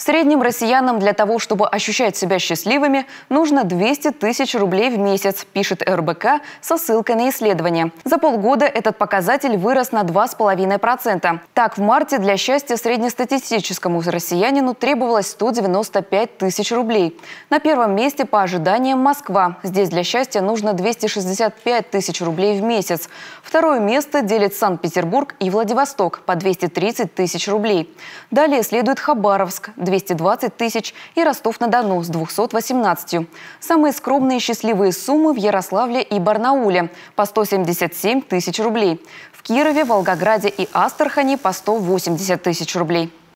В среднем россиянам для того, чтобы ощущать себя счастливыми, нужно 200 тысяч рублей в месяц, пишет РБК со ссылкой на исследование. За полгода этот показатель вырос на 2,5%. Так, в марте для счастья среднестатистическому россиянину требовалось 195 тысяч рублей. На первом месте по ожиданиям Москва. Здесь для счастья нужно 265 тысяч рублей в месяц. Второе место делит Санкт-Петербург и Владивосток по 230 тысяч рублей. Далее следует Хабаровск – 220 тысяч и Ростов-на-Дону с 218. Самые скромные и счастливые суммы в Ярославле и Барнауле – по 177 тысяч рублей. В Кирове, Волгограде и Астрахани – по 180 тысяч рублей.